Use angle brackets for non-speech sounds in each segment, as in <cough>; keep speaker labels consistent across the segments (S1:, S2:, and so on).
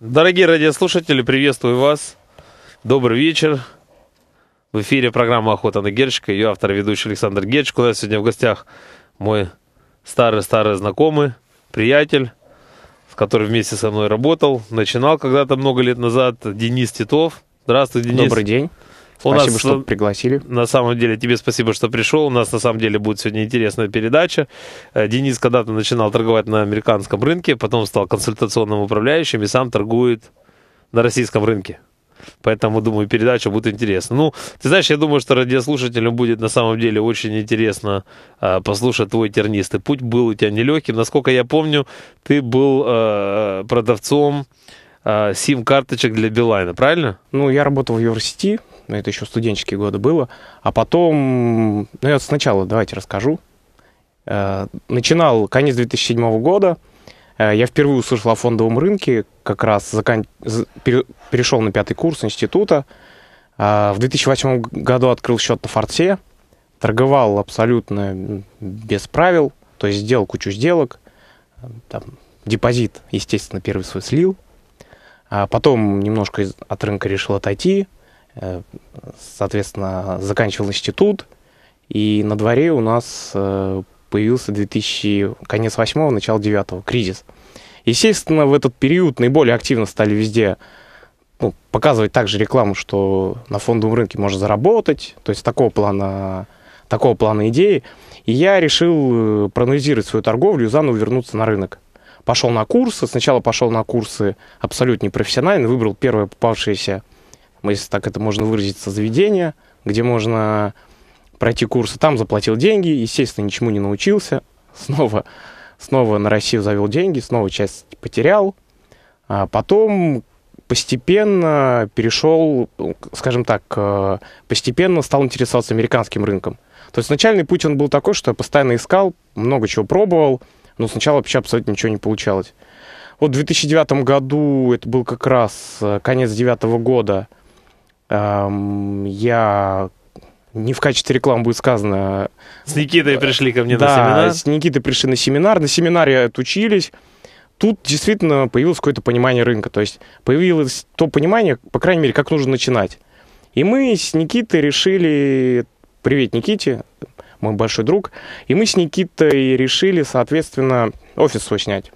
S1: Дорогие радиослушатели, приветствую вас. Добрый вечер. В эфире программа «Охота на Герчика». Ее автор и ведущий Александр Герчик. У нас сегодня в гостях мой старый-старый знакомый, приятель, с которым вместе со мной работал. Начинал когда-то много лет назад Денис Титов. Здравствуй, Денис. Добрый день. У спасибо, нас, что э, пригласили. На самом деле, тебе спасибо, что пришел. У нас на самом деле будет сегодня интересная передача. Э, Денис когда-то начинал торговать на американском рынке, потом стал консультационным управляющим и сам торгует на российском рынке. Поэтому, думаю, передача будет интересна. Ну, ты знаешь, я думаю, что радиослушателям будет на самом деле очень интересно э, послушать твой тернистый путь. Был у тебя нелегким. Насколько я помню, ты был э, продавцом э,
S2: сим-карточек для Билайна, правильно? Ну, я работал в Юрсити, ну, это еще студенческие годы было. А потом, ну я сначала давайте расскажу. Э, начинал конец 2007 года. Э, я впервые услышал о фондовом рынке, как раз закан... перешел на пятый курс института. Э, в 2008 году открыл счет на форте, торговал абсолютно без правил, то есть сделал кучу сделок, там, депозит, естественно, первый свой слил, а потом немножко от рынка решил отойти, Э, соответственно, заканчивал институт, и на дворе у нас э, появился 2000, конец 8 начало 9 кризис. Естественно, в этот период наиболее активно стали везде ну, показывать также рекламу, что на фондовом рынке можно заработать, то есть такого плана, такого плана идеи. И я решил э, проанализировать свою торговлю и заново вернуться на рынок. Пошел на курсы, сначала пошел на курсы абсолютно непрофессионально, выбрал первое попавшееся если так это можно выразиться, заведение, где можно пройти курсы. Там заплатил деньги, естественно, ничему не научился. Снова, снова на Россию завел деньги, снова часть потерял. А потом постепенно перешел, скажем так, э, постепенно стал интересоваться американским рынком. То есть начальный путь он был такой, что я постоянно искал, много чего пробовал, но сначала вообще абсолютно ничего не получалось. Вот в 2009 году, это был как раз э, конец девятого года, я не в качестве рекламы будет сказано.
S1: С Никитой пришли ко мне да, на семинар. Да, с
S2: Никитой пришли на семинар. На семинаре отучились. Тут действительно появилось какое-то понимание рынка. То есть появилось то понимание, по крайней мере, как нужно начинать. И мы с Никитой решили... Привет, Никите, мой большой друг. И мы с Никитой решили, соответственно, офис свой снять.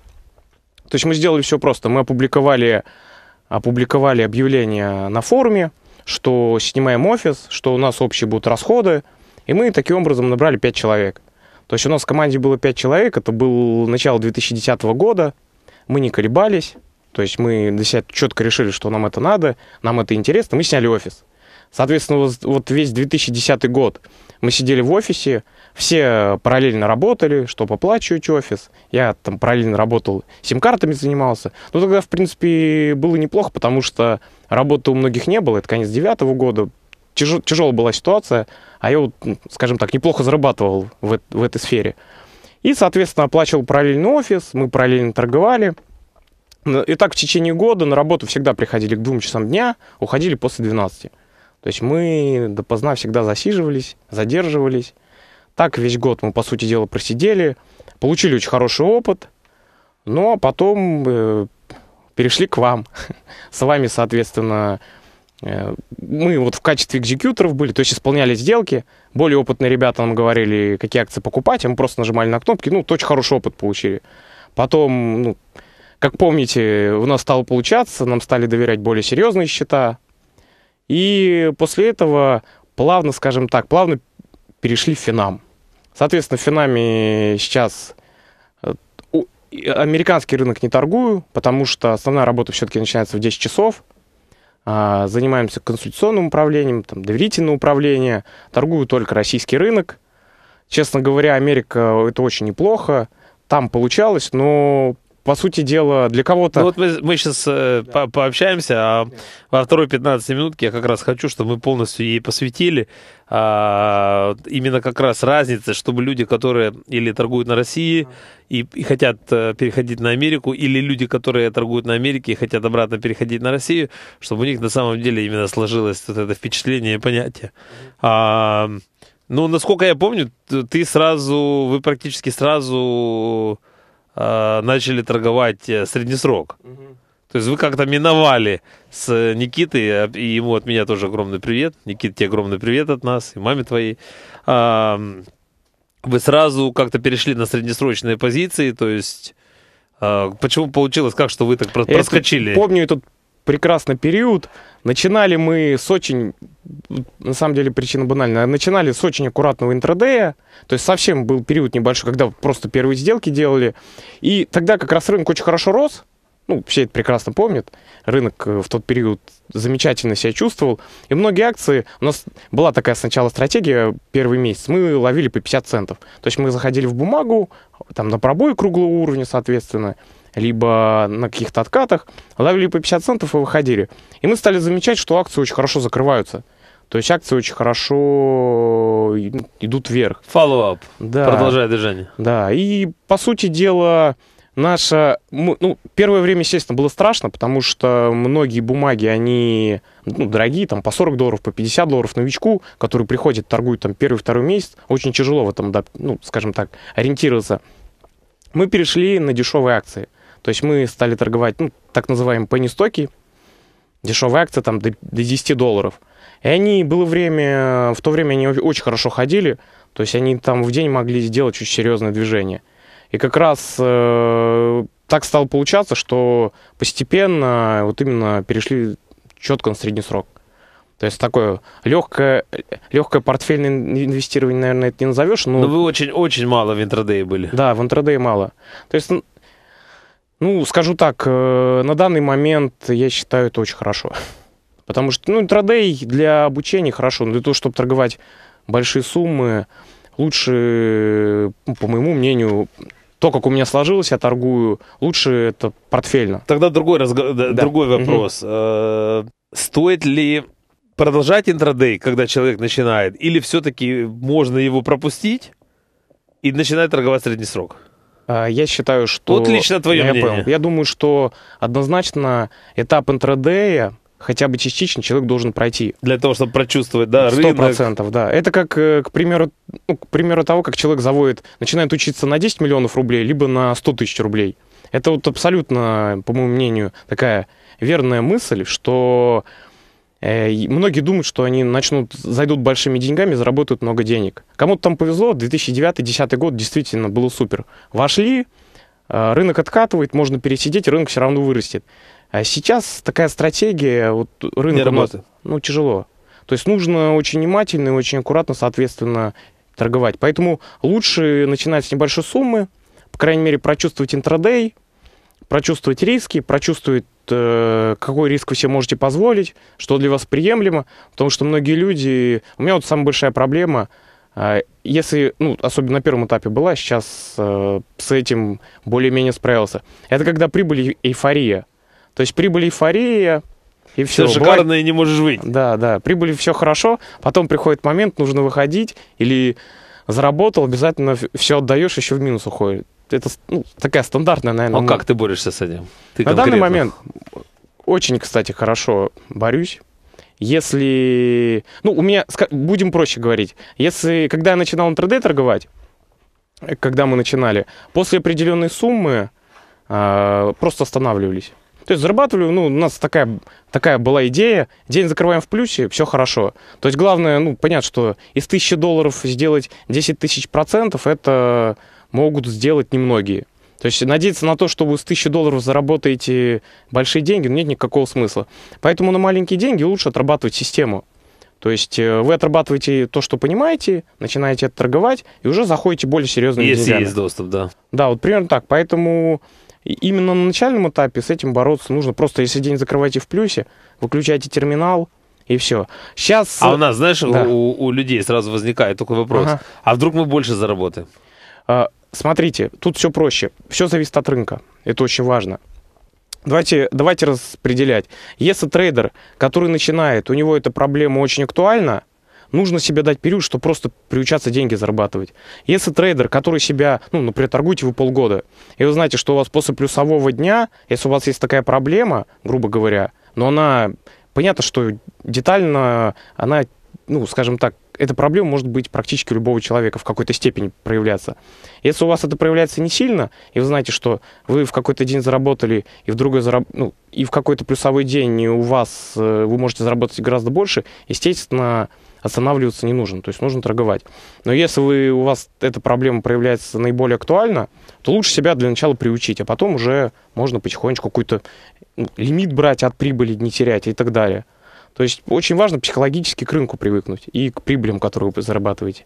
S2: То есть мы сделали все просто. Мы опубликовали, опубликовали объявление на форуме, что снимаем офис, что у нас общие будут расходы, и мы таким образом набрали 5 человек. То есть у нас в команде было 5 человек, это было начало 2010 года, мы не колебались, то есть мы для себя четко решили, что нам это надо, нам это интересно, мы сняли офис. Соответственно, вот весь 2010 год мы сидели в офисе, все параллельно работали, что поплачивать офис. Я там параллельно работал, сим-картами занимался. Ну, тогда, в принципе, было неплохо, потому что Работы у многих не было, это конец девятого года, тяж, тяжелая была ситуация, а я, вот, ну, скажем так, неплохо зарабатывал в, в этой сфере. И, соответственно, оплачивал параллельный офис, мы параллельно торговали. И так в течение года на работу всегда приходили к двум часам дня, уходили после 12. То есть мы допоздна всегда засиживались, задерживались. Так весь год мы, по сути дела, просидели, получили очень хороший опыт, но потом э, перешли к вам. С вами, соответственно, э, мы вот в качестве экзекьюторов были, то есть исполняли сделки, более опытные ребята нам говорили, какие акции покупать, а мы просто нажимали на кнопки, ну, очень хороший опыт получили. Потом, ну, как помните, у нас стало получаться, нам стали доверять более серьезные счета, и после этого плавно, скажем так, плавно перешли в Финам. Соответственно, в Финаме сейчас американский рынок не торгую, потому что основная работа все-таки начинается в 10 часов. А, занимаемся консультационным управлением, там, доверительное управление. Торгую только российский рынок. Честно говоря, Америка э, это очень неплохо. Там получалось, но по сути дела, для кого-то... Ну вот
S1: мы, мы сейчас э, по пообщаемся, а во второй 15 минутке я как раз хочу, чтобы мы полностью ей посвятили. А, именно как раз разница, чтобы люди, которые или торгуют на России и, и хотят э, переходить на Америку, или люди, которые торгуют на Америке и хотят обратно переходить на Россию, чтобы у них на самом деле именно сложилось вот это впечатление и понятие. А, ну, насколько я помню, ты сразу, вы практически сразу Э, начали торговать э, среднесрок. То есть вы как-то миновали с э, Никитой, и ему от меня тоже огромный привет. Никит, тебе огромный привет от нас, и маме твоей. вы сразу как-то перешли на среднесрочные позиции, то есть а, Почему получилось как, что вы так проскочили? Я помню
S2: этот прекрасный период. Начинали мы с очень, на самом деле причина банальная, начинали с очень аккуратного интрадея, то есть совсем был период небольшой, когда просто первые сделки делали. И тогда как раз рынок очень хорошо рос, ну, все это прекрасно помнят, рынок э, в тот период замечательно себя чувствовал, и многие акции, у нас была такая сначала стратегия, первый месяц, мы ловили по 50 центов, то есть мы заходили в бумагу, там на пробой круглого уровня, соответственно, либо на каких-то откатах, ловили по 50 центов и выходили. И мы стали замечать, что акции очень хорошо закрываются. То есть акции очень хорошо ну, идут вверх. Follow-up. Да. Продолжает движение. Да. И, по сути дела, наша... Ну, первое время, естественно, было страшно, потому что многие бумаги, они ну, дорогие, там, по 40 долларов, по 50 долларов новичку, который приходит, торгует там первый-второй месяц, очень тяжело в этом, ну, скажем так, ориентироваться. Мы перешли на дешевые акции. То есть мы стали торговать ну, так называемые пенни-стоки, дешевая акция там до, до 10 долларов. И они, было время, в то время они очень хорошо ходили, то есть они там в день могли сделать очень серьезное движение. И как раз э, так стало получаться, что постепенно вот именно перешли четко на средний срок. То есть такое легкое, легкое портфельное инвестирование, наверное, это не назовешь. Но, но
S1: вы очень-очень мало в интрадей были.
S2: Да, в интрадей мало. То есть ну, скажу так, э, на данный момент я считаю это очень хорошо. Потому что, ну, интрадей для обучения хорошо, но для того, чтобы торговать большие суммы, лучше, э, по моему мнению, то, как у меня сложилось, я торгую, лучше это портфельно.
S1: Тогда другой, разго... да. другой вопрос. Э, стоит ли продолжать интрадей, когда человек начинает, или все-таки можно его пропустить и начинать торговать средний срок?
S2: А, я считаю, что... Вот лично твое я мнение. Понял. Я думаю, что однозначно этап интродея хотя бы частично человек должен пройти.
S1: Для того, чтобы прочувствовать, да, Сто процентов,
S2: да. Это как, э, к примеру, ну, к примеру того, как человек заводит, начинает учиться на 10 миллионов рублей, либо на 100 тысяч рублей. Это вот абсолютно, по моему мнению, такая верная мысль, что Э, многие думают, что они начнут, зайдут большими деньгами, заработают много денег. Кому-то там повезло, 2009-2010 год действительно было супер. Вошли, э, рынок откатывает, можно пересидеть, рынок все равно вырастет. А сейчас такая стратегия, вот рынок... Не работает. ну, тяжело. То есть нужно очень внимательно и очень аккуратно, соответственно, торговать. Поэтому лучше начинать с небольшой суммы, по крайней мере, прочувствовать интрадей, прочувствовать риски, прочувствовать, э, какой риск вы себе можете позволить, что для вас приемлемо, потому что многие люди... У меня вот самая большая проблема, э, если, ну, особенно на первом этапе была, сейчас э, с этим более-менее справился, это когда прибыль эйфория. То есть прибыль эйфория, и все. Все шикарно была... и не можешь выйти. Да, да, прибыли все хорошо, потом приходит момент, нужно выходить, или заработал, обязательно все отдаешь, еще в минус уходит это ну, такая стандартная, наверное. А ну, как
S1: ты борешься с этим?
S2: Ты на данный момент очень, кстати, хорошо борюсь. Если, ну, у меня, будем проще говорить, если, когда я начинал интрадей торговать, э, когда мы начинали, после определенной суммы э, просто останавливались. То есть зарабатывали, ну, у нас такая, такая была идея, день закрываем в плюсе, все хорошо. То есть главное, ну, понятно, что из 1000 долларов сделать 10 тысяч процентов, это могут сделать немногие. То есть надеяться на то, что вы с 1000 долларов заработаете большие деньги, ну, нет никакого смысла. Поэтому на маленькие деньги лучше отрабатывать систему. То есть э, вы отрабатываете то, что понимаете, начинаете это торговать, и уже заходите более серьезными Если деньгами. есть доступ, да. Да, вот примерно так. Поэтому именно на начальном этапе с этим бороться нужно. Просто если день закрываете в плюсе, выключаете терминал, и все. Сейчас... А у нас, знаешь, да.
S1: у, у людей сразу возникает такой вопрос. Ага.
S2: А вдруг мы больше заработаем? А, смотрите, тут все проще. Все зависит от рынка. Это очень важно. Давайте, давайте распределять. Если трейдер, который начинает, у него эта проблема очень актуальна, нужно себе дать период, чтобы просто приучаться деньги зарабатывать. Если трейдер, который себя, ну, например, торгуете вы полгода, и вы знаете, что у вас после плюсового дня, если у вас есть такая проблема, грубо говоря, но она, понятно, что детально она, ну, скажем так, эта проблема может быть практически у любого человека в какой-то степени проявляться. Если у вас это проявляется не сильно, и вы знаете, что вы в какой-то день заработали, и в другой зараб... ну, и в какой-то плюсовой день у вас э, вы можете заработать гораздо больше, естественно, останавливаться не нужно, то есть нужно торговать. Но если вы, у вас эта проблема проявляется наиболее актуально, то лучше себя для начала приучить, а потом уже можно потихонечку какой-то ну, лимит брать от прибыли, не терять и так далее. То есть очень важно психологически к рынку привыкнуть и к прибылям, которые вы зарабатываете.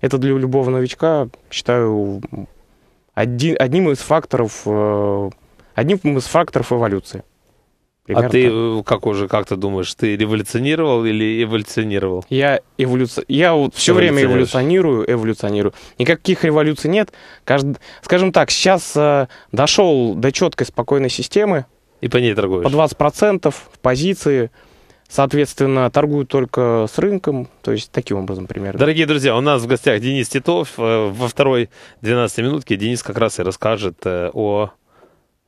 S2: Это для любого новичка, считаю, один, одним из факторов, э, одним из факторов эволюции. А Примерно а ты
S1: э, как уже, как ты думаешь, ты революционировал или эволюционировал? Я
S2: эволюци... я вот все время эволюционирую, эволюционирую. Никаких революций нет. Кажд... Скажем так, сейчас э, дошел до четкой спокойной системы. И по ней торгуешь? По 20% в позиции. Соответственно, торгуют только с рынком, то есть таким образом примерно.
S1: Дорогие друзья, у нас в гостях Денис Титов. Э, во второй 12 минутке Денис как раз и расскажет э, о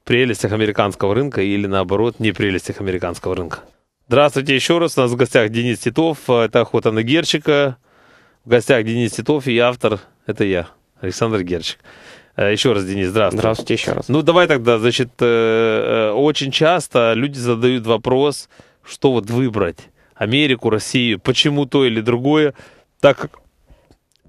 S1: прелестях американского рынка или наоборот не прелестях американского рынка. Здравствуйте еще раз. У нас в гостях Денис Титов. Э, это «Охота на Герчика». В гостях Денис Титов и автор – это я, Александр Герчик. Еще раз, Денис, здравствуйте. Здравствуйте еще раз. Ну, давай тогда, значит, очень часто люди задают вопрос – что вот выбрать, Америку, Россию, почему то или другое, так как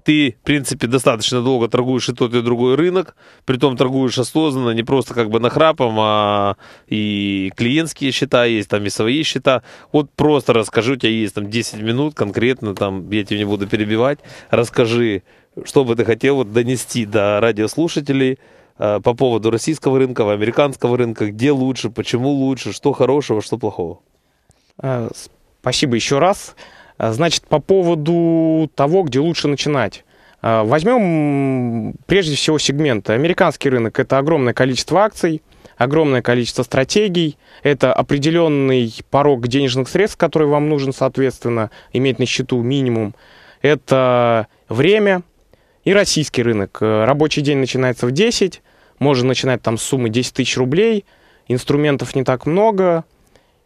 S1: ты, в принципе, достаточно долго торгуешь и тот, и другой рынок, притом торгуешь осознанно, не просто как бы нахрапом, а и клиентские счета есть, там и свои счета. Вот просто расскажи, у тебя есть там 10 минут конкретно, там я тебе не буду перебивать, расскажи, что бы ты хотел вот донести до радиослушателей, э, по поводу российского рынка, американского рынка, где лучше, почему лучше, что хорошего, что
S2: плохого. Э, спасибо еще раз. Э, значит, по поводу того, где лучше начинать. Э, возьмем прежде всего сегменты. Американский рынок – это огромное количество акций, огромное количество стратегий, это определенный порог денежных средств, который вам нужен, соответственно, иметь на счету минимум. Это время и российский рынок. Рабочий день начинается в 10, можно начинать там с суммы 10 тысяч рублей, инструментов не так много,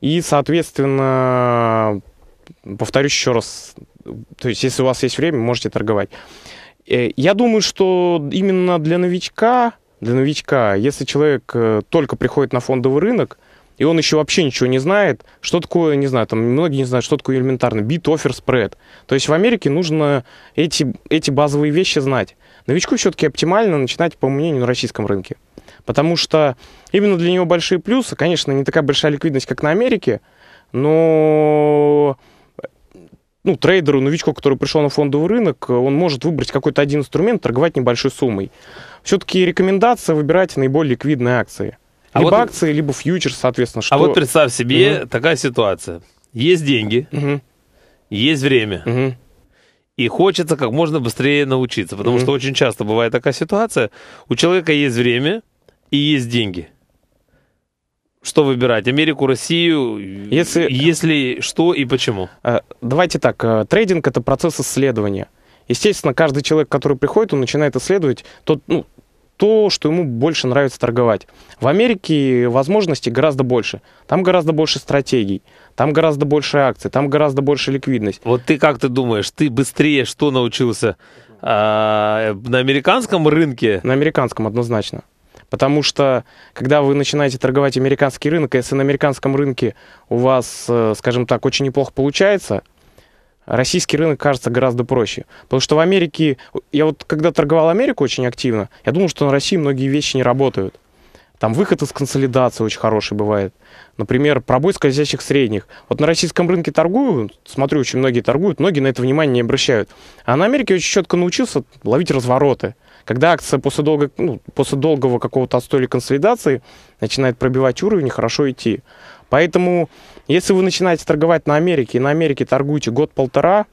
S2: и, соответственно, повторюсь еще раз, то есть если у вас есть время, можете торговать. Э, я думаю, что именно для новичка, для новичка, если человек э, только приходит на фондовый рынок, и он еще вообще ничего не знает, что такое, не знаю, там многие не знают, что такое элементарно, бит, офер, спред. То есть в Америке нужно эти, эти базовые вещи знать новичку все-таки оптимально начинать, по моему мнению, на российском рынке. Потому что именно для него большие плюсы, конечно, не такая большая ликвидность, как на Америке, но ну, трейдеру, новичку, который пришел на фондовый рынок, он может выбрать какой-то один инструмент, торговать небольшой суммой. Все-таки рекомендация выбирать наиболее ликвидные акции. А либо вот, акции, либо фьючерс, соответственно. А что... А вот представь
S1: себе угу. такая ситуация. Есть деньги, угу. есть время. Угу и хочется как можно быстрее научиться, потому mm-hmm. что очень часто бывает такая ситуация, у человека есть время и есть деньги. Что выбирать? Америку, Россию?
S2: Если, если что и почему? Э, давайте так, э, трейдинг это процесс исследования. Естественно, каждый человек, который приходит, он начинает исследовать тот, ну, то, что ему больше нравится торговать. В Америке возможностей гораздо больше. Там гораздо больше стратегий. Там гораздо больше акций, там гораздо больше ликвидность. Вот ты как ты думаешь, ты быстрее что научился? А, на американском рынке? На американском однозначно. Потому что, когда вы начинаете торговать американский рынок, если на американском рынке у вас, э, скажем так, очень неплохо получается, российский рынок кажется гораздо проще. Потому что в Америке, я вот когда торговал Америку очень активно, я думал, что на России многие вещи не работают. Там выход из консолидации очень хороший бывает. Например, пробой скользящих средних. Вот на российском рынке торгуют, смотрю, очень многие торгуют, многие на это внимание не обращают. А на Америке очень четко научился ловить развороты. Когда акция после, долго, ну, после долгого какого-то отстоя или консолидации начинает пробивать уровень и хорошо идти. Поэтому, если вы начинаете торговать на Америке и на Америке торгуете год-полтора,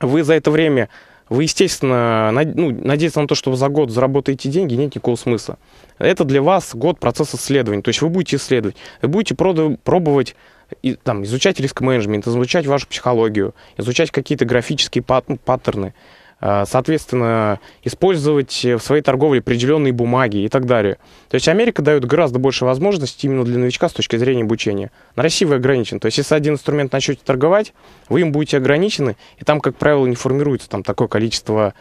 S2: вы за это время вы, естественно, над, ну, надеяться на то, что вы за год заработаете деньги, нет никакого смысла. Это для вас год процесса исследований. То есть вы будете исследовать, вы будете пробовать и, там, изучать риск-менеджмент, изучать вашу психологию, изучать какие-то графические паттерны, Э, соответственно, использовать в своей торговле определенные бумаги и так далее. То есть Америка дает гораздо больше возможностей именно для новичка с точки зрения обучения. На России вы ограничены. То есть если один инструмент начнете торговать, вы им будете ограничены, и там, как правило, не формируется там такое количество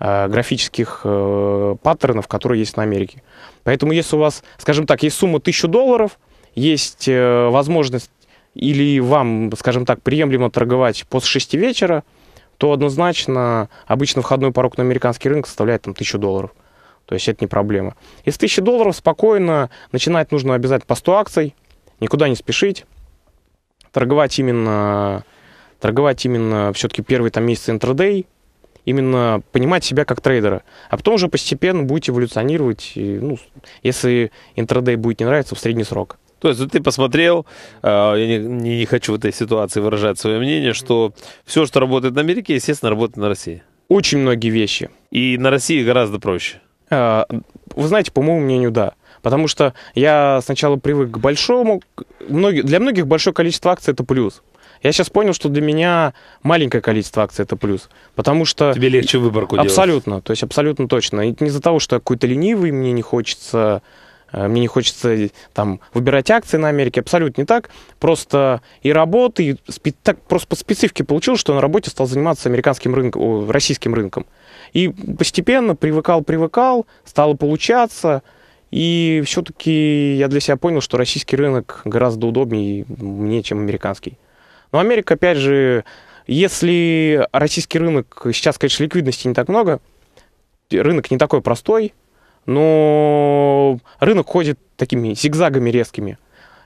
S2: э, графических э, паттернов, которые есть на Америке. Поэтому если у вас, скажем так, есть сумма 1000 долларов, есть э, возможность или вам, скажем так, приемлемо торговать после 6 вечера, то однозначно обычно входной порог на американский рынок составляет там, 1000 долларов. То есть это не проблема. Из 1000 долларов спокойно начинать нужно обязательно по 100 акций, никуда не спешить, торговать именно, торговать именно все-таки первый там, месяц интрадей, именно понимать себя как трейдера. А потом уже постепенно будете эволюционировать, и, ну, если интрадей будет не нравиться, в средний срок. То есть ну, ты посмотрел,
S1: а, я не, не хочу в этой ситуации выражать свое мнение, что все, что работает на Америке, естественно, работает на России. Очень многие вещи. И на России гораздо проще.
S2: А, вы знаете, по моему мнению, да. Потому что я сначала привык к большому. Для многих большое количество акций это плюс. Я сейчас понял, что для меня маленькое количество акций это плюс. Потому что... Тебе легче выборку абсолютно, делать. Абсолютно, то есть абсолютно точно. И не из-за того, что я какой-то ленивый, мне не хочется Э, мне не хочется э, там выбирать акции на Америке, абсолютно не так. Просто и работы, и спи- так просто по специфике получилось, что на работе стал заниматься американским рынком, российским рынком. И постепенно привыкал, привыкал, стало получаться. И все-таки я для себя понял, что российский рынок гораздо удобнее мне, чем американский. Но Америка, опять же, если российский рынок, сейчас, конечно, ликвидности не так много, рынок не такой простой, но рынок ходит такими зигзагами резкими.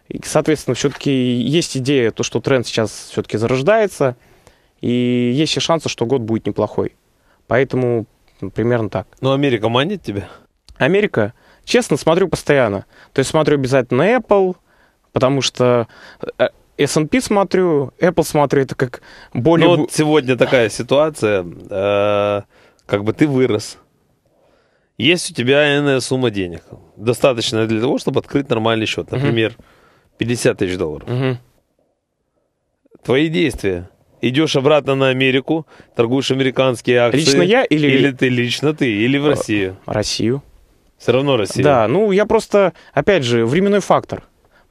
S2: И, соответственно, все-таки есть идея, то, что тренд сейчас все-таки зарождается, и есть и шансы, что год будет неплохой. Поэтому ну, примерно так. Но Америка манит тебя? Америка? Честно, смотрю постоянно. То есть смотрю обязательно Apple, потому что э, S&P смотрю, Apple смотрю, это как более... Ну
S1: вот сегодня такая ситуация, э, как бы ты вырос, есть у тебя иная сумма денег, достаточная для того, чтобы открыть нормальный счет, например, 50 тысяч долларов. Угу. Твои действия. Идешь обратно на Америку, торгуешь американские акции. Лично я или... Или ты лично ты, или в э, Россию.
S2: Россию. Все равно Россия. Да, ну я просто, опять же, временной фактор.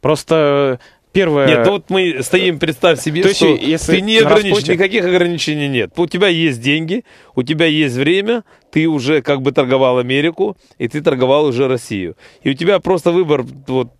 S2: Просто первое... Нет, ну вот
S1: мы стоим, представь себе, То что если ты не ограничен, расходник... никаких
S2: ограничений нет. У тебя есть
S1: деньги, у тебя есть время, ты уже как бы торговал Америку, и ты торговал уже Россию. И у тебя просто выбор вот,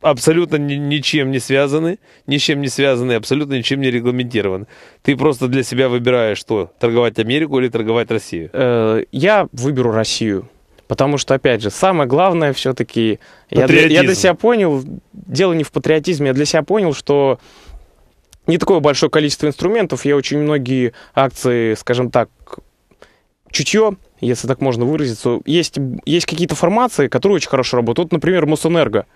S1: абсолютно ни ничем не связаны, ничем не связаны, абсолютно ничем не регламентирован. Ты просто для себя выбираешь, что торговать Америку или торговать Россию.
S2: Э, я выберу Россию Потому что, опять же, самое главное все-таки... Я, для, я для себя понял, дело не в патриотизме, я для себя понял, что не такое большое количество инструментов. Я очень многие акции, скажем так, чутье, если так можно выразиться. Есть, есть какие-то формации, которые очень хорошо работают. Вот, например, Мосэнерго.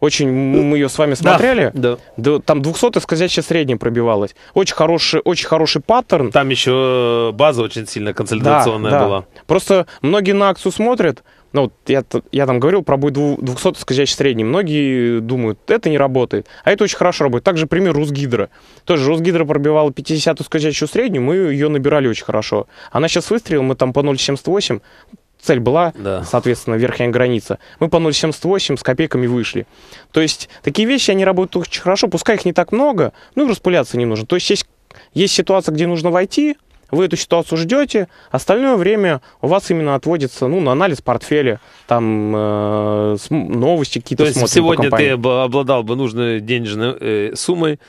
S2: Очень мы ее с вами смотрели. Да, да. Там 200 скользящая средняя пробивалась. Очень хороший, очень хороший паттерн. Там еще база очень сильно консолидационная да, да. была. Просто многие на акцию смотрят. Ну, вот я, я там говорил про бой 200 скользящий средний. Многие думают, это не работает. А это очень хорошо работает. Также пример Русгидро. Тоже Русгидро пробивала 50-ю скользящую среднюю, мы ее набирали очень хорошо. Она сейчас выстрелила, мы там по 0,78 цель была, да. соответственно, верхняя граница. Мы по 0,78 с копейками вышли. То есть такие вещи, они работают очень хорошо, пускай их не так много, ну и распыляться не нужно. То есть есть, есть ситуация, где нужно войти, вы эту ситуацию ждете, остальное время у вас именно отводится ну, на анализ портфеля, там э, новости какие-то. То есть сегодня ты
S1: обладал бы нужной денежной э, суммой,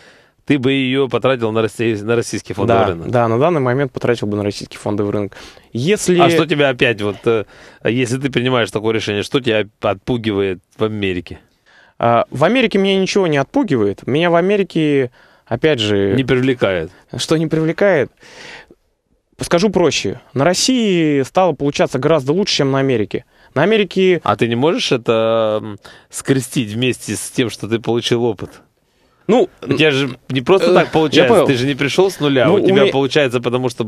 S1: ты бы ее потратил на, россий, на российский фондовый да, рынок.
S2: Да, на данный момент потратил бы на российский фондовый рынок. Если... А что
S1: тебя опять, вот, э, если ты принимаешь такое решение, что
S2: тебя отпугивает в Америке? А, в Америке меня ничего не отпугивает. Меня в Америке, опять же... Не привлекает. Что не привлекает? Скажу проще. На России стало получаться гораздо лучше, чем на Америке. На Америке... А ты не можешь это скрестить вместе с тем, что ты получил опыт? Ну,
S1: я же не просто э, так получается, ты же не пришел с нуля. Ну, у тебя у получается, потому что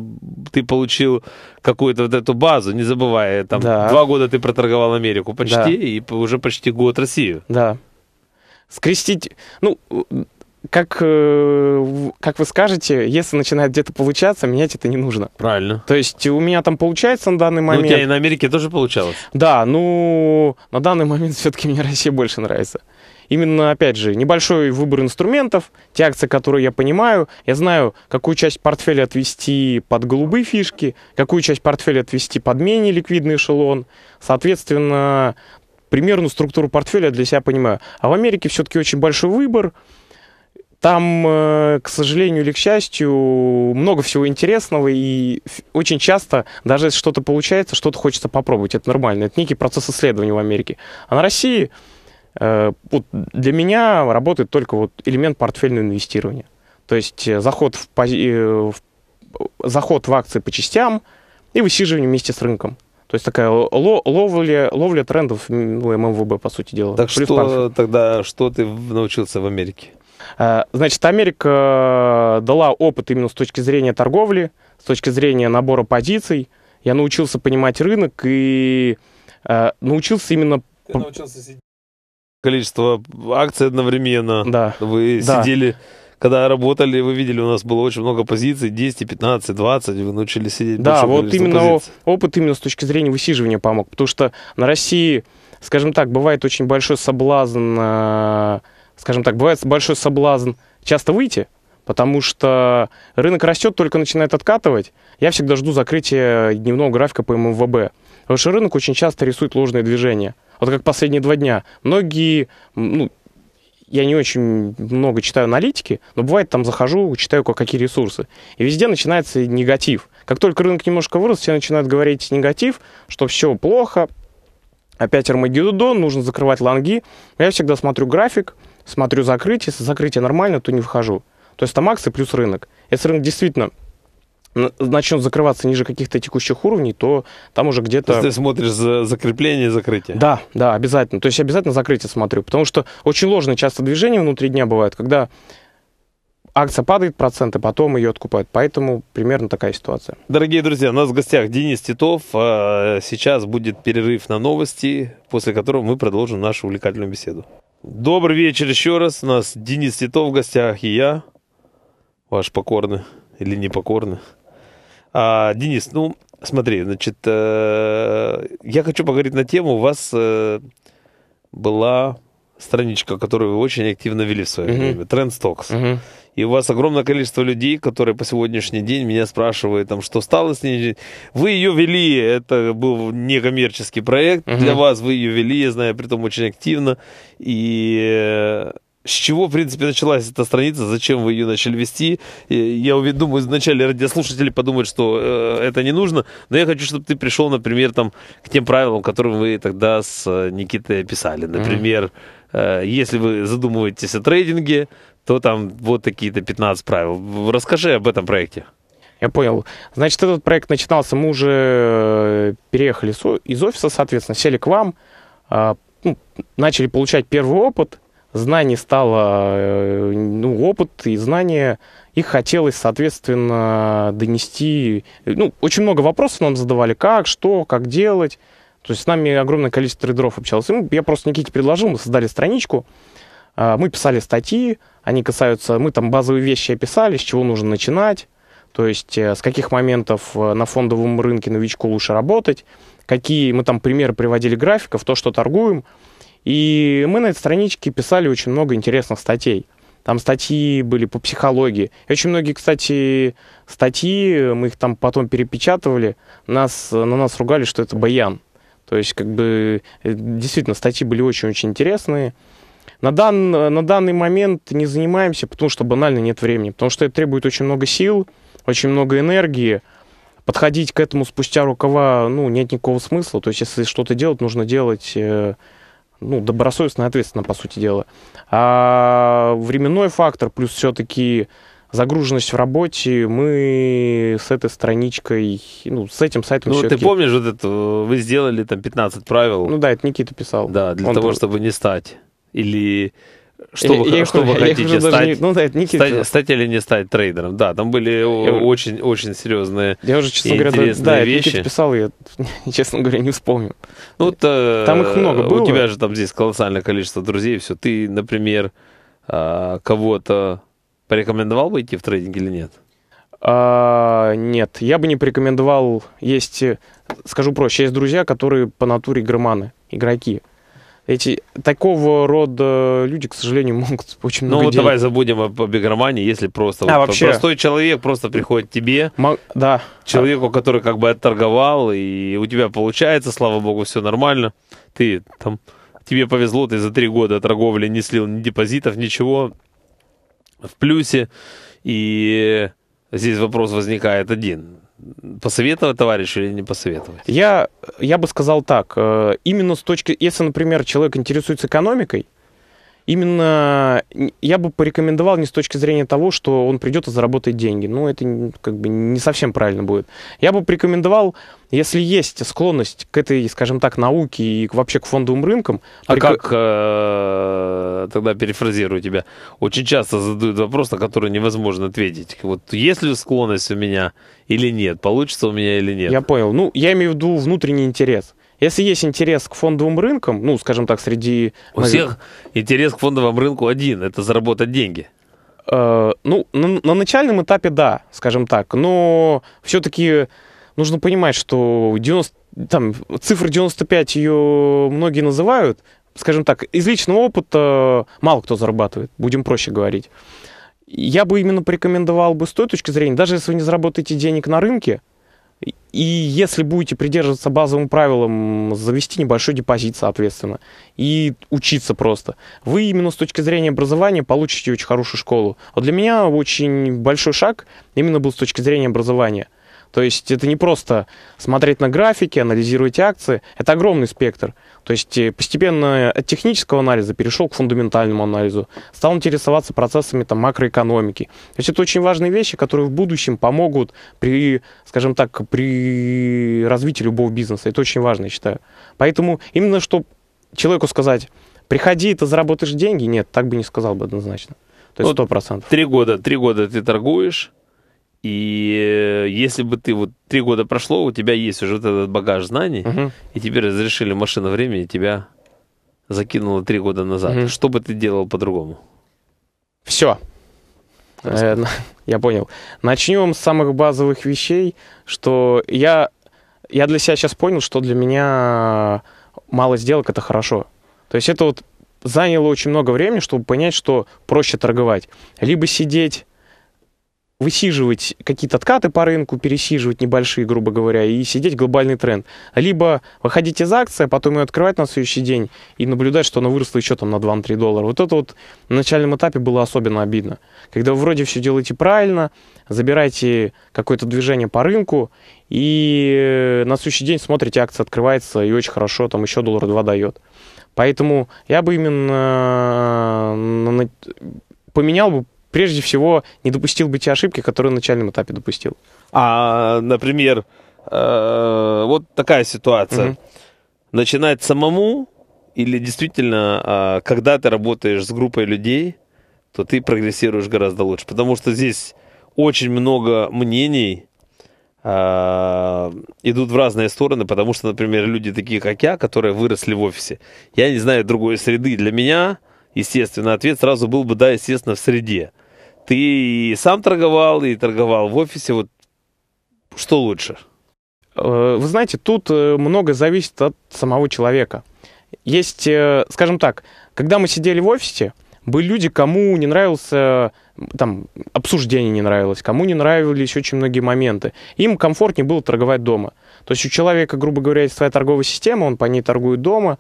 S1: ты получил какую-то вот эту базу, не забывая, там, да. два года ты проторговал Америку почти, да. и уже почти год Россию.
S2: Да. Скрестить, ну, как, э, как вы скажете, если начинает где-то получаться, менять это не нужно. Правильно. То есть у меня там получается на данный момент. Ну, у тебя и
S1: на Америке тоже получалось?
S2: Да, ну, на данный момент все-таки мне Россия больше нравится именно, опять же, небольшой выбор инструментов, те акции, которые я понимаю. Я знаю, какую часть портфеля отвести под голубые фишки, какую часть портфеля отвести под менее ликвидный эшелон. Соответственно, примерную структуру портфеля для себя понимаю. А в Америке все-таки очень большой выбор. Там, э, к сожалению или к счастью, много всего интересного, и очень часто, даже если что-то получается, что-то хочется попробовать. Это нормально. Это некий процесс исследования в Америке. А на России Э, вот для меня работает только вот элемент портфельного инвестирования. То есть э, заход в, пози... Э, заход в акции по частям и высиживание вместе с рынком. То есть такая ловля, ловля трендов ну, ММВБ, по сути дела. Так что парфюм.
S1: тогда, что ты научился в Америке?
S2: Значит, Америка дала опыт именно с точки зрения торговли, с точки зрения набора позиций. Я научился понимать рынок и научился именно... Ты
S1: научился сидеть количество акций одновременно. Да. Вы да. сидели, когда работали, вы видели, у нас было очень много позиций, 10, 15, 20, вы научились
S2: сидеть. Да, вот именно позиций. опыт именно с точки зрения высиживания помог, потому что на России, скажем так, бывает очень большой соблазн, э, скажем так, бывает большой соблазн часто выйти, потому что рынок растет, только начинает откатывать. Я всегда жду закрытия дневного графика по МВБ, потому что рынок очень часто рисует ложные движения. Вот как последние два дня. Многие, ну, я не очень много читаю аналитики, но бывает там захожу, читаю какие ресурсы. И везде начинается негатив. Как только рынок немножко вырос, все начинают говорить негатив, что все плохо, опять Армагеддон, нужно закрывать лонги. Я всегда смотрю график, смотрю закрытие. Если закрытие нормально, то не вхожу. То есть там акции плюс рынок. Если рынок действительно начнет закрываться ниже каких-то текущих уровней, то там уже где-то... То ты смотришь за закрепление и закрытие? Да, да, обязательно. То есть обязательно закрытие смотрю, потому что очень ложные часто движения внутри дня бывают, когда акция падает проценты, а потом ее откупают. Поэтому примерно такая ситуация.
S1: Дорогие друзья, у нас в гостях Денис Титов. А, сейчас будет перерыв на новости, после которого мы продолжим нашу увлекательную беседу. Добрый вечер еще раз. У нас Денис Титов в гостях и я, ваш покорный или непокорный. А, Денис, ну, смотри, значит, э, я хочу поговорить на тему. У вас э, была страничка, которую вы очень активно вели в свое mm-hmm. время, Trendstocks. Mm-hmm. И у вас огромное количество людей, которые по сегодняшний день меня спрашивают, там, что стало с ней. Вы ее вели, это был некоммерческий проект mm-hmm. для вас, вы ее вели, я знаю, при том очень активно. И э, с чего, в принципе, началась эта страница, зачем вы ее начали вести. Я думаю, вначале радиослушатели подумают, что э, это не нужно, но я хочу, чтобы ты пришел, например, там, к тем правилам, которые вы тогда с э, Никитой описали. Например, э, если вы задумываетесь о трейдинге, то там вот такие-то 15 правил. Расскажи об этом проекте.
S2: Я понял. Значит, этот проект начинался, мы уже э, переехали из офиса, соответственно, сели к вам, а, ну, начали получать первый опыт, знаний стало, э, ну, опыт и знания, их хотелось, соответственно, донести. Ну, очень много вопросов нам задавали, как, что, как делать. То есть с нами огромное количество трейдеров общалось. Ну, я просто Никите предложил, мы создали страничку, э, мы писали статьи, они касаются, мы там базовые вещи описали, с чего нужно начинать, то есть э, с каких моментов на фондовом рынке новичку лучше работать, какие мы там примеры приводили графиков, то, что торгуем – и мы на этой страничке писали очень много интересных статей. Там статьи были по психологии. И очень многие, кстати, статьи, мы их там потом перепечатывали, нас, на нас ругали, что это баян. То есть, как бы, э, действительно, статьи были очень-очень интересные. На, дан, на данный момент не занимаемся, потому что банально нет времени, потому что это требует очень много сил, очень много энергии. Подходить к этому спустя рукава, ну, нет никакого смысла. То есть, если что-то делать, нужно делать э, ну, добросовестно и ответственно, по сути дела. А временной фактор плюс все-таки загруженность в работе, мы с этой страничкой, ну, с этим сайтом... Ну, ты
S1: помнишь вот это, вы сделали там 15 правил? Ну
S2: да, это Никита писал.
S1: Да, для Он того, был... чтобы не стать. Или что я, вы, я, что я, вы я хотите, я стать, не, ну, да, это стать, стать или не стать трейдером? Да, там были очень-очень очень серьезные Я уже, честно говоря, да, да, вещи. Я писал,
S2: я, <laughs> честно говоря, не вспомнил. Ну, вот, э, там их много было. У тебя же
S1: там здесь колоссальное количество друзей, все. Ты, например, а, кого-то порекомендовал бы идти в трейдинг или нет?
S2: А, нет, я бы не порекомендовал. Есть, э, скажу проще, есть друзья, которые по натуре громаны, игроки эти такого рода люди, к сожалению, могут <laughs> очень ну, много. Ну вот денег. давай
S1: забудем об, об игромании, если просто а, вот, вообще... простой человек просто приходит к тебе, Мо... да, человеку, да. который как бы отторговал, и у тебя получается, слава богу, все нормально, ты там тебе повезло, ты за три года торговли не слил ни депозитов, ничего в плюсе, и здесь вопрос возникает один посоветовать товарищу или не посоветовать?
S2: Я, я бы сказал так. Э, именно с точки... Если, например, человек интересуется экономикой, именно я бы порекомендовал не с точки зрения того, что он придет и заработает деньги. Ну, это как бы не совсем правильно будет. Я бы порекомендовал, если есть склонность к этой, скажем так, науке и вообще к фондовым рынкам... А прек...
S1: как, э, тогда перефразирую тебя, очень часто задают вопрос, на который невозможно ответить. Вот есть ли склонность у меня или нет, получится у меня или нет? Я
S2: понял. Ну, я имею в виду внутренний интерес. Если есть интерес к фондовым рынкам, ну, скажем так, среди... У всех
S1: интерес к фондовому рынку один, это заработать деньги.
S2: Э, ну, на, на начальном этапе да, скажем так, но все-таки нужно понимать, что 90, там, цифры 95 ее многие называют, скажем так, из личного опыта мало кто зарабатывает, будем проще говорить. Я бы именно порекомендовал бы с той точки зрения, даже если вы не заработаете денег на рынке, и если будете придерживаться базовым правилам, завести небольшой депозит, соответственно, и учиться просто. Вы именно с точки зрения образования получите очень хорошую школу. Вот для меня очень большой шаг именно был с точки зрения образования – то есть это не просто смотреть на графики, анализировать акции, это огромный спектр. То есть э, постепенно от технического анализа перешел к фундаментальному анализу, стал интересоваться процессами там, макроэкономики. То есть это очень важные вещи, которые в будущем помогут при, скажем так, при развитии любого бизнеса. Это очень важно, я считаю. Поэтому именно чтобы человеку сказать, приходи, ты заработаешь деньги, нет, так бы не сказал бы однозначно. То есть сто процентов.
S1: Три года, три года ты торгуешь, и э, если бы ты вот три года прошло, у тебя есть уже вот этот багаж знаний, угу. и тебе разрешили машина времени, тебя
S2: закинула три года назад. Угу. Что бы ты делал по-другому? Все. Э, <laughs> я понял. Начнем с самых базовых вещей, что я, я для себя сейчас понял, что для меня мало сделок это хорошо. То есть это вот заняло очень много времени, чтобы понять, что проще торговать. Либо сидеть высиживать какие-то откаты по рынку, пересиживать небольшие, грубо говоря, и сидеть глобальный тренд. Либо выходить из акции, а потом ее открывать на следующий день и наблюдать, что она выросла еще там на 2-3 доллара. Вот это вот на начальном этапе было особенно обидно. Когда вы вроде все делаете правильно, забираете какое-то движение по рынку, и э, на следующий день смотрите, акция открывается и очень хорошо, там еще доллар 2 дает. Поэтому я бы именно э, поменял бы прежде всего не допустил бы те ошибки, которые на начальном этапе допустил.
S1: А, например, э, вот такая ситуация. Угу. Начинать самому или действительно, а, когда ты работаешь с группой людей, то ты прогрессируешь гораздо лучше, потому что здесь очень много мнений а, идут в разные стороны, потому что, например, люди такие, как я, которые выросли в офисе, я не знаю другой среды. Для меня естественно, ответ сразу был бы, да, естественно, в среде. Ты и сам торговал, и торговал в офисе, вот что лучше?
S2: Э, вы знаете, тут э, много зависит от самого человека. Есть, э, скажем так, когда мы сидели в офисе, были люди, кому не нравился, там, обсуждение не нравилось, кому не нравились очень многие моменты. Им комфортнее было торговать дома. То есть у человека, грубо говоря, есть своя торговая система, он по ней торгует дома,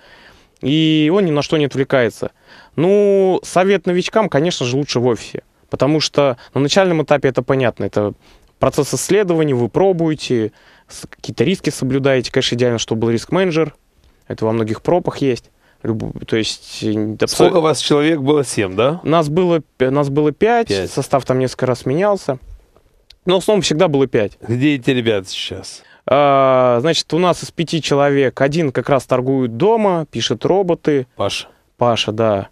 S2: и он ни на что не отвлекается. Ну, совет новичкам, конечно же, лучше в офисе, потому что на начальном этапе это понятно, это процесс исследования, вы пробуете, какие-то риски соблюдаете, конечно, идеально, чтобы был риск-менеджер, это во многих пропах есть. То есть... Э, Сколько
S1: у вас человек было? семь, да?
S2: Нас было, нас было пять. 5, состав там несколько раз менялся. Но в основном всегда было пять. Где эти ребята сейчас? А, значит, у нас из пяти человек один как раз торгует дома, пишет роботы. Паша. Паша, да.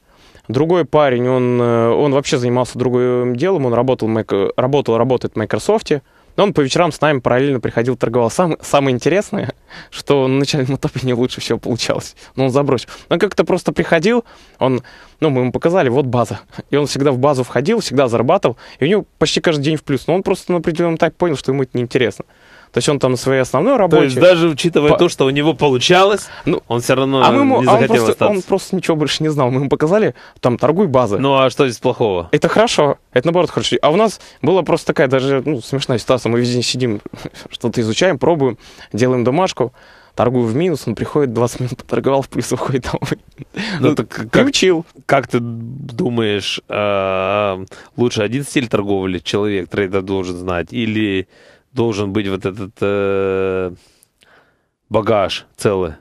S2: Другой парень, он, э, он вообще занимался другим делом, он работал, работал работает в Microsoft. Но он по вечерам с нами параллельно приходил, торговал. Сам, самое интересное, <laughs> что на начальном этапе не лучше всего получалось. Но он забросил. Он как-то просто приходил, он, ну, мы ему показали, вот база. И он всегда в базу входил, всегда зарабатывал. И у него почти каждый день в плюс. Но он просто на определенном этапе понял, что ему это неинтересно. интересно. То есть он там на своей основной работе... То есть даже
S1: учитывая по... то, что у него получалось, ну, он все равно а мы ему, не захотел а он просто, остаться. Он
S2: просто ничего больше не знал. Мы ему показали, там, торгуй базы. Ну а что здесь плохого? Это хорошо. Это наоборот хорошо. А у нас была просто такая даже ну, смешная ситуация. Мы везде сидим, <laughs> что-то изучаем, пробуем, делаем домашку торгую в минус, он приходит 20 минут поторговал в плюс, уходит домой.
S1: Ну, ну так как, Приучил. Как ты думаешь, а, лучше один стиль торговли человек, трейдер должен знать, или должен быть вот этот э,
S2: багаж целый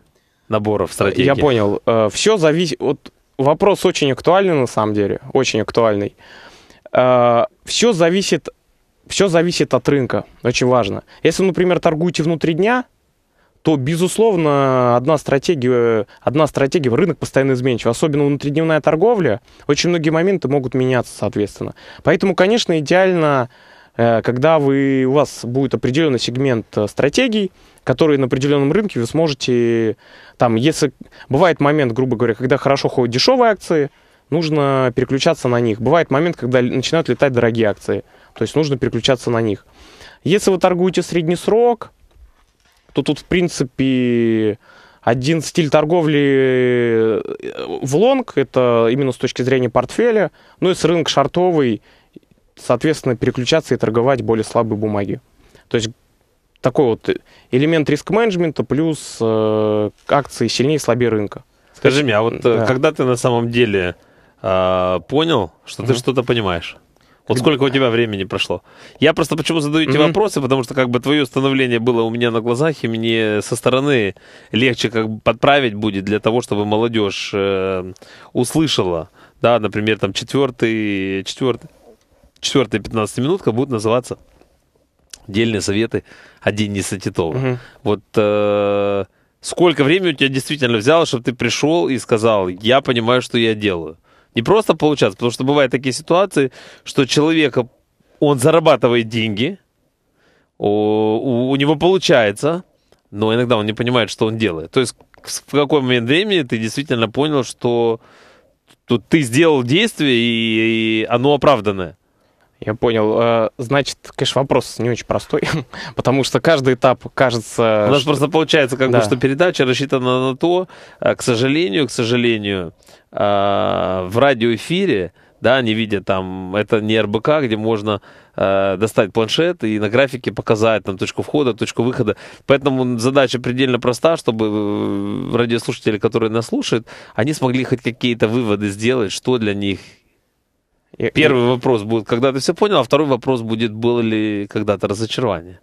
S2: наборов э, стратегий. Я понял. Э, все зависит... Вот вопрос очень актуальный на самом деле, очень актуальный. Э, все зависит, все зависит от рынка, очень важно. Если, например, торгуете внутри дня, то, безусловно, одна стратегия, одна стратегия, рынок постоянно изменчив, особенно внутридневная торговля, очень многие моменты могут меняться, соответственно. Поэтому, конечно, идеально Э, когда вы, у вас будет определенный сегмент э, стратегий, которые на определенном рынке вы сможете, там, если бывает момент, грубо говоря, когда хорошо ходят дешевые акции, нужно переключаться на них. Бывает момент, когда начинают летать дорогие акции, то есть нужно переключаться на них. Если вы торгуете средний срок, то тут, в принципе, один стиль торговли э, в лонг, это именно с точки зрения портфеля, ну и с рынок шартовый – соответственно, переключаться и торговать более слабые бумаги. То есть такой вот элемент риск-менеджмента плюс э, акции сильнее и слабее рынка. Скажи мне, а вот э, да. когда ты на самом деле э, понял, что угу. ты что-то понимаешь?
S1: Вот сколько у тебя времени прошло? Я просто почему задаю эти mm-hmm. вопросы, потому что как бы твое становление было у меня на глазах, и мне со стороны легче как бы подправить будет для того, чтобы молодежь э, услышала, да, например, там четвертый, четвертый, четвертая 15 минутка будет называться «Дельные советы от Дениса Титова». Угу. Вот э, сколько времени у тебя действительно взяло, чтобы ты пришел и сказал «я понимаю, что я делаю». Не просто получаться, потому что бывают такие ситуации, что человека, он зарабатывает деньги, у, у него получается, но иногда он не понимает, что он делает. То есть в какой момент времени ты действительно понял,
S2: что тут ты сделал действие, и, и оно оправданное. Я понял. Э, значит, конечно, вопрос не очень простой, <laughs> потому что каждый этап кажется... У нас что... просто получается, как да. бы, что
S1: передача рассчитана на то, э, к сожалению, к сожалению, э, в радиоэфире, да, не видя там, это не РБК, где можно э, достать планшет и на графике показать там точку входа, точку выхода. Поэтому задача предельно проста, чтобы радиослушатели, которые нас слушают, они смогли хоть какие-то выводы сделать, что для них Первый я... вопрос будет, когда ты все понял, а второй вопрос будет, было ли когда-то разочарование.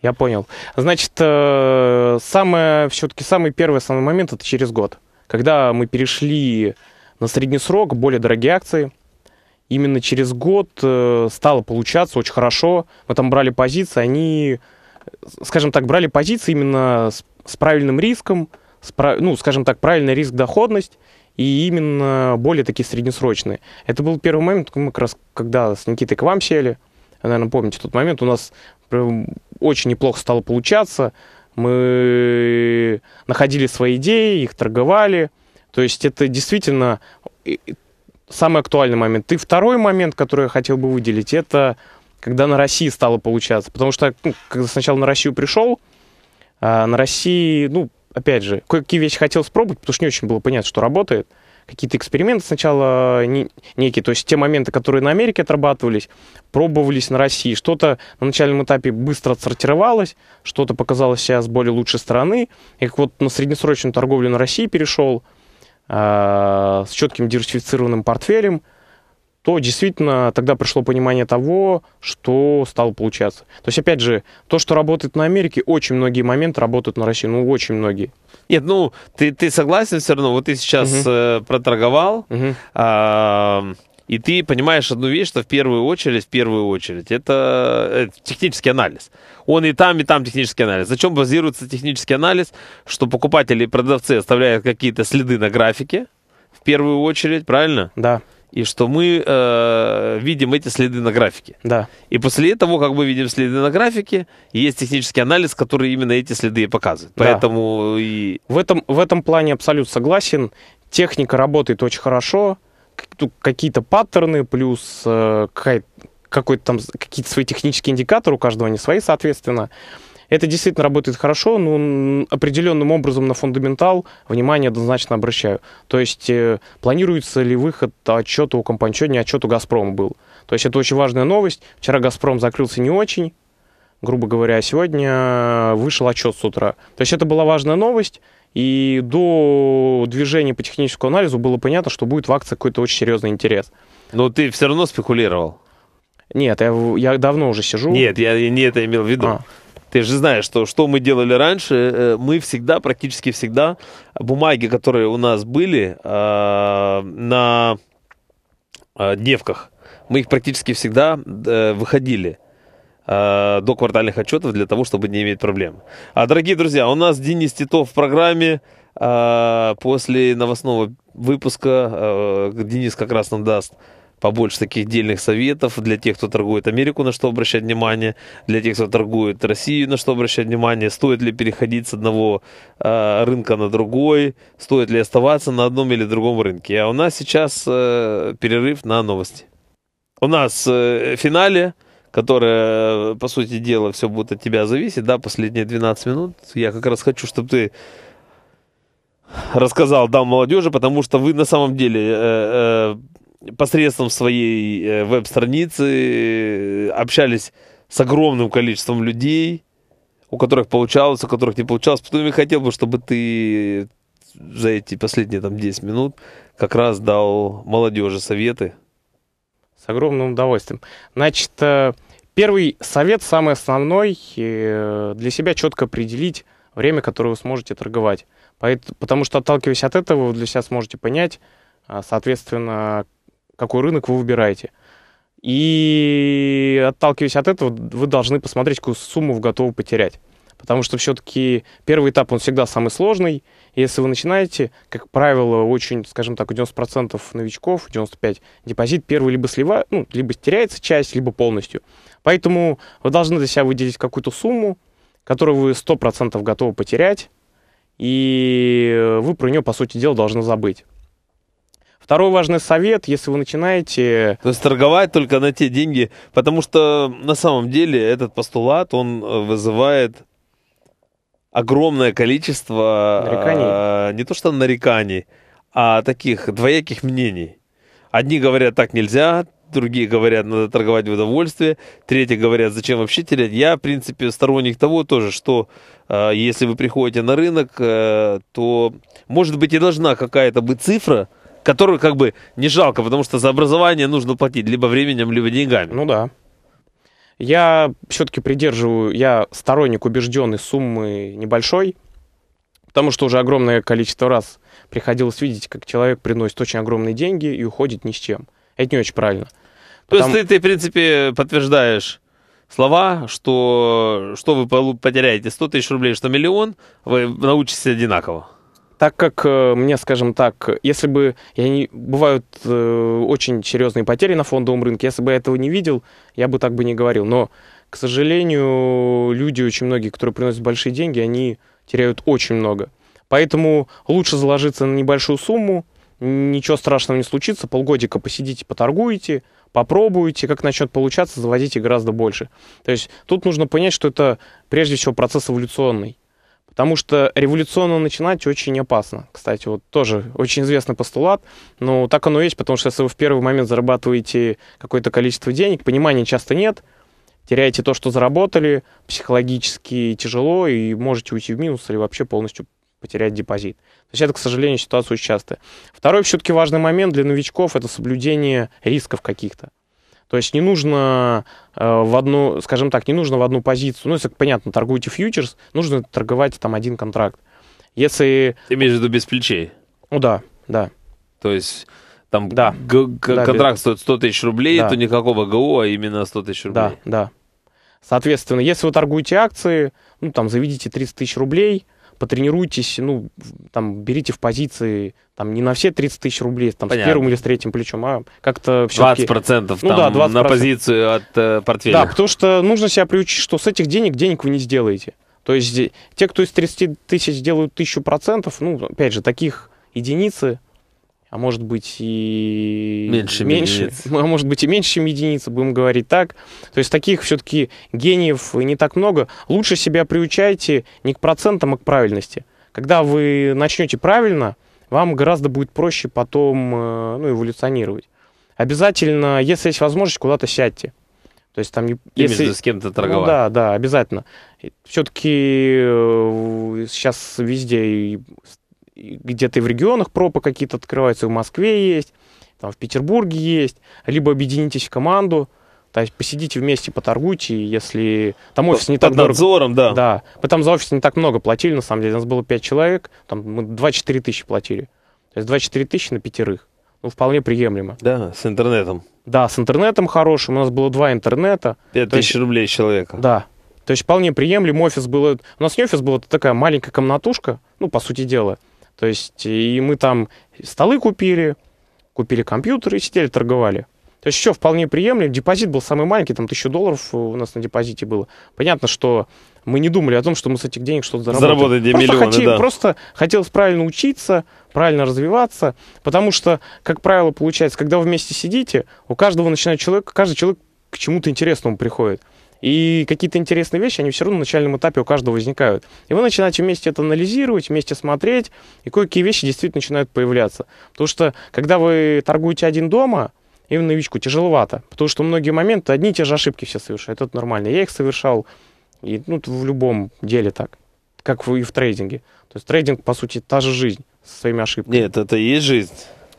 S2: Я понял. Значит, э, самое, все-таки самый первый самый момент это через год, когда мы перешли на средний срок, более дорогие акции. Именно через год э, стало получаться очень хорошо. Мы там брали позиции, они, скажем так, брали позиции именно с, с правильным риском, с, ну, скажем так, правильный риск-доходность и именно более такие среднесрочные. Это был первый момент, мы как раз когда с Никитой к вам сели, наверное, помните тот момент, у нас очень неплохо стало получаться, мы находили свои идеи, их торговали, то есть это действительно самый актуальный момент. И второй момент, который я хотел бы выделить, это когда на России стало получаться. Потому что ну, когда сначала на Россию пришел, а, на России, ну, опять же, кое-какие вещи хотел спробовать, потому что не очень было понятно, что работает. Какие-то эксперименты сначала э, не, некие, то есть те моменты, которые на Америке отрабатывались, пробовались на России. Что-то на начальном этапе быстро отсортировалось, что-то показалось себя с более лучшей стороны. И как вот на среднесрочную торговлю на России перешел, э, с четким диверсифицированным портфелем – то действительно тогда пришло понимание того, что стало получаться. То есть, опять же, то, что работает на Америке, очень многие моменты работают на России, ну, очень многие. Нет, ну, ты, ты согласен все равно, вот ты сейчас угу.
S1: э, проторговал, угу. э, и ты понимаешь одну вещь, что в первую очередь, в первую очередь, это, это технический анализ. Он и там, и там технический анализ. зачем базируется технический анализ? Что покупатели и продавцы оставляют какие-то следы на графике, в первую очередь, правильно? Да и что мы э, видим эти следы на графике. Да. И после того, как мы видим следы на графике, есть технический анализ, который именно эти следы и показывает. Да.
S2: Поэтому и... В этом, в этом плане абсолютно согласен. Техника работает очень хорошо. Какие-то паттерны плюс э, какой-то там какие-то свои технические индикаторы у каждого, они свои, соответственно. Это действительно работает хорошо, но определенным образом на фундаментал внимание однозначно обращаю. То есть э, планируется ли выход отчета у компании сегодня, отчет у «Газпрома» был. То есть это очень важная новость. Вчера «Газпром» закрылся не очень, грубо говоря, сегодня э, вышел отчет с утра. То есть это была важная новость, и до движения по техническому анализу было понятно, что будет в акции какой-то очень серьезный интерес. Но ты все равно спекулировал. Нет, я, я давно уже сижу. Нет, я не это имел в виду. А. Ты же знаешь, что, что
S1: мы делали раньше, э, мы всегда, практически всегда, бумаги, которые у нас были э, на э, дневках, мы их практически всегда э, выходили э, до квартальных отчетов для того, чтобы не иметь проблем. А, дорогие друзья, у нас Денис Титов в программе. Э, после новостного выпуска Денис как раз нам даст побольше таких дельных советов для тех, кто торгует Америку, на что обращать внимание, для тех, кто торгует Россию, на что обращать внимание, стоит ли переходить с одного э, рынка на другой, стоит ли оставаться на одном или другом рынке. А у нас сейчас э, перерыв на новости. У нас э, финале которое, по сути дела, все будет от тебя зависеть, да, последние 12 минут. Я как раз хочу, чтобы ты рассказал, дал молодежи, потому что вы на самом деле э, э, посредством своей э, веб-страницы э, общались с огромным количеством людей, у которых получалось, у которых не получалось. Потом я хотел бы, чтобы ты за эти последние там 10
S2: минут как раз дал молодежи советы. С огромным удовольствием. Значит, э, первый совет, самый основной, для себя четко определить время, которое вы сможете торговать. Потому что, отталкиваясь от этого, вы для себя сможете понять, а, соответственно, какой рынок вы выбираете. И отталкиваясь от этого, вы должны посмотреть, какую сумму вы готовы потерять. Потому что все-таки первый этап, он всегда самый сложный. Если вы начинаете, как правило, очень, скажем так, 90% новичков, 95% депозит первый либо слива, ну, либо теряется часть, либо полностью. Поэтому вы должны для себя выделить какую-то сумму, которую вы 100% готовы потерять, и вы про нее, по сути дела, должны забыть. Второй важный совет, если вы начинаете... То есть торговать только на те деньги,
S1: потому что на самом деле этот постулат, он э, вызывает огромное количество... Нареканий. А, не то что нареканий, а таких двояких мнений. Одни говорят, так нельзя, другие говорят, надо торговать в удовольствие, третьи говорят, зачем вообще терять. Я, в принципе, сторонник того тоже, что э, если вы приходите на рынок, э, то, может быть, и должна какая-то быть цифра, которую как бы не жалко, потому что за образование нужно платить либо временем, либо деньгами.
S2: Ну да. Я все-таки придерживаю, я сторонник убежденной суммы небольшой, потому что уже огромное количество раз приходилось видеть, как человек приносит очень огромные деньги и уходит ни с чем. Это не очень правильно. То Потому... есть
S1: ты, ты, в принципе, подтверждаешь слова, что, что вы потеряете 100 тысяч рублей, что миллион, вы научитесь одинаково
S2: так как э, мне, скажем так, если бы я не, бывают э, очень серьезные потери на фондовом рынке, если бы я этого не видел, я бы так бы не говорил. Но, к сожалению, люди очень многие, которые приносят большие деньги, они теряют очень много. Поэтому лучше заложиться на небольшую сумму, ничего страшного не случится, полгодика посидите, поторгуете, попробуйте, как начнет получаться, заводите гораздо больше. То есть тут нужно понять, что это прежде всего процесс эволюционный. Потому что революционно начинать очень опасно. Кстати, вот тоже очень известный постулат. Но так оно и есть, потому что если вы в первый момент зарабатываете какое-то количество денег, понимания часто нет, теряете то, что заработали, психологически тяжело, и можете уйти в минус или вообще полностью потерять депозит. То есть это, к сожалению, ситуация очень частая. Второй все-таки важный момент для новичков – это соблюдение рисков каких-то. То есть не нужно э, в одну, скажем так, не нужно в одну позицию, ну, если, понятно, торгуете фьючерс, нужно торговать там один контракт.
S1: Если... Ты имеешь в виду без плечей?
S2: Ну да, да.
S1: То есть там да. да, контракт без... стоит 100 тысяч рублей, да. то никакого ГО, а
S2: именно 100 тысяч рублей. Да, да. Соответственно, если вы торгуете акции, ну, там, заведите 30 тысяч рублей, потренируйтесь, ну, там, берите в позиции, там, не на все 30 тысяч рублей, там, Понятно. с первым или с третьим плечом, а как-то все-таки... 20% ну, там, да, 20%. на позицию от э, портфеля. Да, потому что нужно себя приучить, что с этих денег денег вы не сделаете. То есть те, кто из 30 тысяч делают тысячу процентов, ну, опять же, таких единицы, а может быть и меньше, меньше а может быть и меньше, чем <laughs> а будем говорить так. То есть таких все-таки гениев не так много. Лучше себя приучайте не к процентам, а к правильности. Когда вы начнете правильно, вам гораздо будет проще потом э, ну, эволюционировать. Обязательно, если есть возможность, куда-то сядьте. То есть там... Если... с кем-то торговать. Ну, да, да, обязательно. Все-таки э, сейчас везде где-то и в регионах пропы какие-то открываются, в Москве есть, там в Петербурге есть, либо объединитесь в команду, то есть посидите вместе, поторгуйте, если там офис не под так надзором, дорого. да. Да, мы там за офис не так много платили, на самом деле, у нас было 5 человек, там мы 2-4 тысячи платили. То есть 2 тысячи на пятерых. Ну, вполне приемлемо. Да, с интернетом. Да, с интернетом хорошим. У нас было два интернета. 5 тысяч есть, рублей человека. Да. То есть вполне приемлем. Офис был... У нас не офис был, это такая маленькая комнатушка, ну, по сути дела. То есть и мы там столы купили, купили компьютеры и сидели, торговали. То есть все вполне приемлемо. Депозит был самый маленький, там тысячу долларов у нас на депозите было. Понятно, что мы не думали о том, что мы с этих денег что-то заработаем. Заработать просто миллиона, хотели, да. Просто хотелось правильно учиться, правильно развиваться, потому что, как правило, получается, когда вы вместе сидите, у каждого начинает человек, каждый человек к чему-то интересному приходит. И какие-то интересные вещи, они все равно на начальном этапе у каждого возникают. И вы начинаете вместе это анализировать, вместе смотреть, и кое-какие вещи действительно начинают появляться. Потому что, когда вы торгуете один дома, именно новичку тяжеловато, потому что многие моменты одни и те же ошибки все совершают, это нормально. Я их совершал и, ну, в любом деле так, как и в трейдинге. То есть трейдинг, по сути, та же жизнь со своими ошибками. Нет, это и есть жизнь.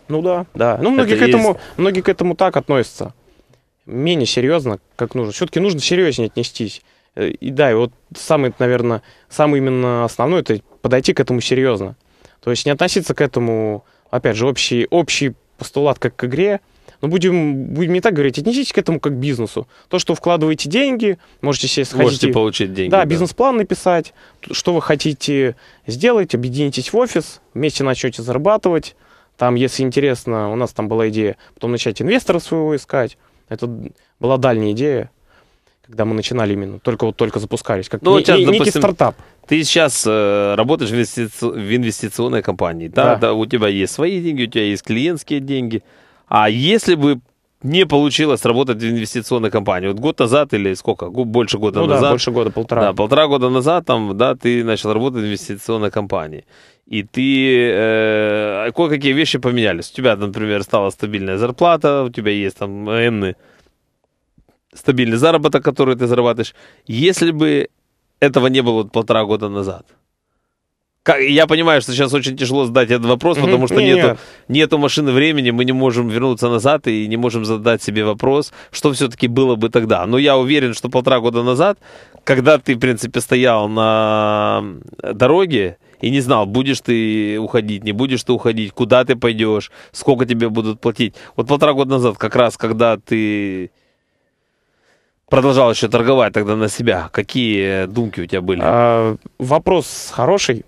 S2: Ну да, да. Ну, многие это к, этому, есть... многие к этому так относятся менее серьезно, как нужно. Все-таки нужно серьезнее отнестись. Э, и да, и вот самый, наверное, самый именно основной, это подойти к этому серьезно. То есть не относиться к этому, опять же, общий, общий постулат как к игре, но будем, будем не так говорить, отнеситесь к этому как к бизнесу. То, что вкладываете деньги, можете себе сходить... Можете получить деньги. Да, да, бизнес-план написать, что вы хотите сделать, объединитесь в офис, вместе начнете зарабатывать. Там, если интересно, у нас там была идея потом начать инвестора своего искать. Это была дальняя идея, когда мы начинали именно, только вот только запускались, как ну, не, сейчас, не, допустим, некий стартап.
S1: Ты сейчас э, работаешь в, инвестици... в инвестиционной компании, да? Да. да, у тебя есть свои деньги, у тебя есть клиентские деньги. А если бы не получилось работать в инвестиционной компании. Вот год назад или сколько? Больше года ну, назад. Да, больше года, полтора. Да, полтора года назад там, да, ты начал работать в инвестиционной компании. И ты э, кое-какие вещи поменялись. У тебя, например, стала стабильная зарплата, у тебя есть там энны стабильный заработок, который ты зарабатываешь. Если бы этого не было вот полтора года назад, как, я понимаю, что сейчас очень тяжело задать этот вопрос, потому что не, нету, не. нету машины времени, мы не можем вернуться назад и не можем задать себе вопрос, что все-таки было бы тогда. Но я уверен, что полтора года назад, когда ты, в принципе, стоял на дороге и не знал, будешь ты уходить, не будешь ты уходить, куда ты пойдешь, сколько тебе будут платить. Вот полтора года назад, как раз, когда ты
S2: продолжал еще торговать тогда на себя, какие думки у тебя были? А, вопрос хороший.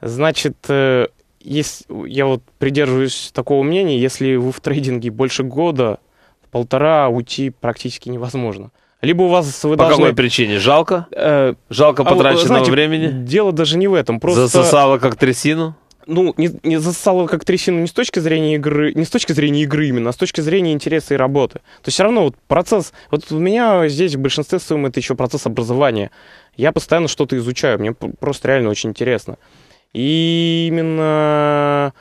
S2: Значит, э, если, я вот придерживаюсь такого мнения, если вы в трейдинге больше года, полтора уйти практически невозможно. Либо у вас вы По должны... какой причине? Жалко?
S1: Э, Жалко а потраченного а, знаете, времени? Дело
S2: даже не в этом. Просто... Засосало
S1: как трясину?
S2: Ну, не, не засосало как трясину не с точки зрения игры, не с точки зрения игры именно, а с точки зрения интереса и работы. То есть все равно вот процесс... Вот у меня здесь в большинстве своем это еще процесс образования. Я постоянно что-то изучаю, мне просто реально очень интересно. И именно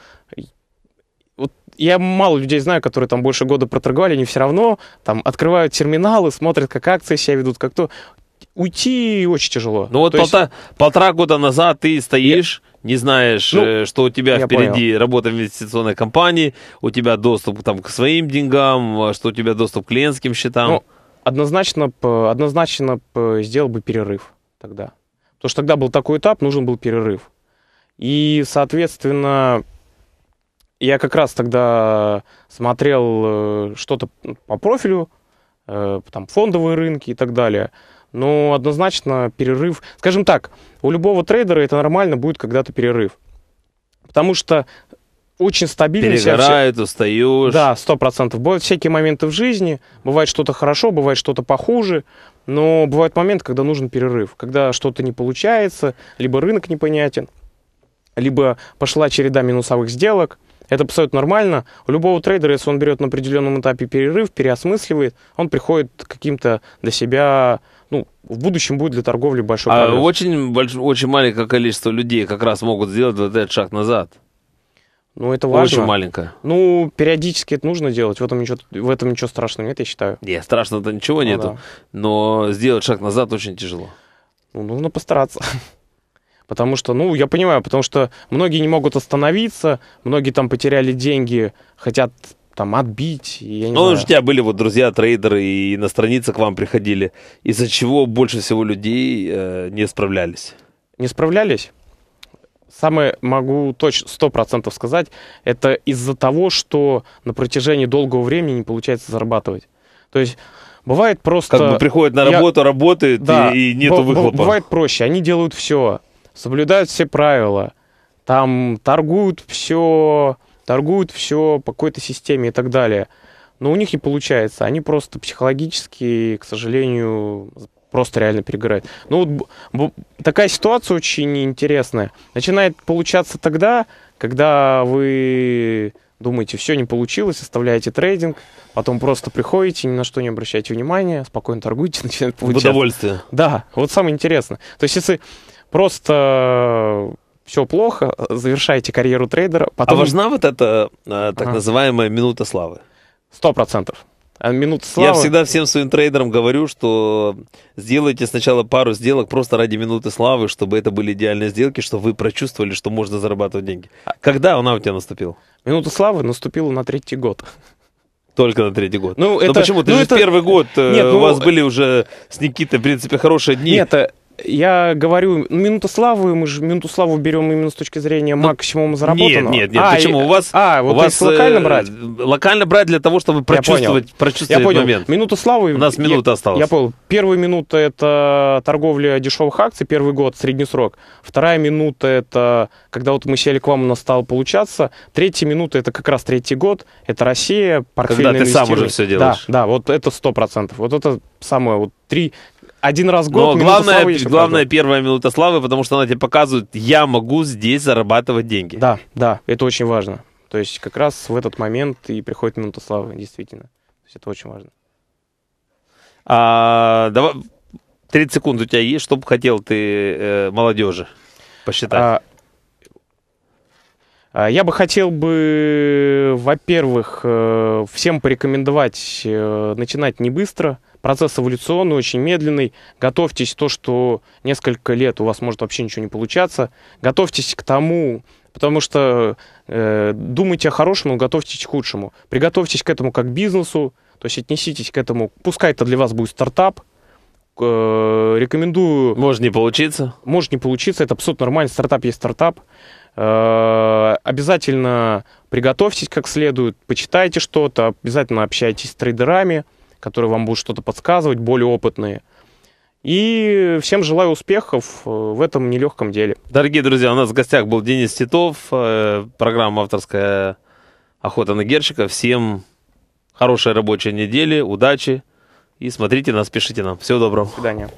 S2: я мало людей знаю, которые там больше года проторговали, они все равно там открывают терминалы, смотрят, как акции себя ведут, как то. Уйти очень тяжело. Ну
S1: вот полтора, есть... полтора года назад ты стоишь, я... не знаешь, ну, э, что у тебя впереди понял. работа в инвестиционной компании, у тебя доступ там, к своим деньгам, э, что у тебя доступ к клиентским счетам. Ну,
S2: однозначно, однозначно сделал бы перерыв тогда. Потому что тогда был такой этап, нужен был перерыв. И, соответственно, я как раз тогда смотрел э, что-то по профилю, э, там фондовые рынки и так далее. Но однозначно перерыв, скажем так, у любого трейдера это нормально будет когда-то перерыв. Потому что очень стабильно. Перегорает, вся... устаешь. Да, сто процентов. Бывают всякие моменты в жизни. Бывает что-то хорошо, бывает что-то похуже. Но бывает момент, когда нужен перерыв. Когда что-то не получается, либо рынок непонятен либо пошла череда минусовых сделок. Это абсолютно нормально. У любого трейдера, если он берет на определенном этапе перерыв, переосмысливает, он приходит к каким-то для себя ну, в будущем будет для торговли большой а прогресс.
S1: очень, больш... очень маленькое количество людей как раз могут сделать вот этот шаг назад.
S2: Ну, это важно. Очень маленькое. Ну, периодически это нужно делать. В этом ничего, в этом ничего страшного нет, я считаю. Нет, страшного-то ничего ну, нету. Да.
S1: Но сделать шаг назад очень тяжело.
S2: Ну, нужно постараться. Потому что, ну, я понимаю, потому что многие не могут остановиться, многие там потеряли деньги, хотят там отбить. ну, знаю. у тебя
S1: были вот друзья-трейдеры и на странице к
S2: вам приходили. Из-за чего больше всего людей э, не справлялись? Не справлялись? Самое могу точно сто процентов сказать, это из-за того, что на протяжении долгого времени не получается зарабатывать. То есть бывает просто... Как бы приходят на работу, я...
S1: работают да, и, и нету выхлопа. Бывает
S2: проще, они делают все соблюдают все правила, там торгуют все, торгуют все по какой-то системе и так далее. Но у них не получается, они просто психологически, к сожалению, просто реально перегорают. Ну вот такая ситуация очень интересная. Начинает получаться тогда, когда вы думаете, все не получилось, оставляете трейдинг, потом просто приходите, ни на что не обращаете внимания, спокойно торгуете, <laughs> начинает получаться. В удовольствие. Да, вот самое интересное. То есть если Просто э, все плохо, завершаете карьеру трейдера. А потом... А важна
S1: вот эта э, так ага. называемая минута славы? Сто процентов. А минута славы... Я всегда всем своим трейдерам говорю, что сделайте сначала пару сделок просто ради минуты славы, чтобы это были идеальные сделки, чтобы вы прочувствовали, что можно зарабатывать деньги. А Когда она у тебя наступила?
S2: Минута славы наступила на третий год.
S1: Только на третий год. Ну, это, Но почему? Ты ну, же это... первый год, э, нет, ну, у вас были уже с Никитой, в принципе, хорошие дни. Нет, э,
S2: я говорю, ну, минуту славы, мы же минуту славу берем именно с точки зрения ну, максимума заработанного. Нет, нет, нет. А, почему? И, у вас, а, вот у вас э, локально брать?
S1: Локально брать для того, чтобы прочувствовать, я прочувствовать понял. момент. Минута
S2: славы. У нас минута я, осталась. Я понял. Первая минута – это торговля дешевых акций, первый год, средний срок. Вторая минута – это когда вот мы сели к вам, у нас стало получаться. Третья минута – это как раз третий год, это Россия, портфельное Когда ты сам уже все делаешь. Да, да, вот это 100%. Вот это самое вот три один раз в год. Но главное, главное
S1: первая минута славы, потому что она тебе показывает, я могу здесь зарабатывать деньги.
S2: Да, да, это очень важно. То есть как раз в этот момент и приходит минута славы, действительно. То есть это очень важно.
S1: А, давай, 30 секунд у тебя есть, что бы хотел ты э, молодежи
S2: посчитать? А, а я бы хотел бы, во-первых, э, всем порекомендовать э, начинать не быстро – Процесс эволюционный, очень медленный. Готовьтесь то, что несколько лет у вас может вообще ничего не получаться. Готовьтесь к тому, потому что э, думайте о хорошем, но готовьтесь к худшему. Приготовьтесь к этому как к бизнесу, то есть отнеситесь к этому. Пускай это для вас будет стартап, э, рекомендую... Может не получиться. Может не получиться, это абсолютно нормально, стартап есть стартап. Э, обязательно приготовьтесь как следует, почитайте что-то, обязательно общайтесь с трейдерами, которые вам будут что-то подсказывать, более опытные. И всем желаю успехов э, в этом нелегком деле.
S1: Дорогие друзья, у нас в гостях был Денис Титов, э, программа «Авторская охота на Герчика». Всем хорошей рабочей недели, удачи и смотрите нас, пишите нам. Всего доброго. До свидания.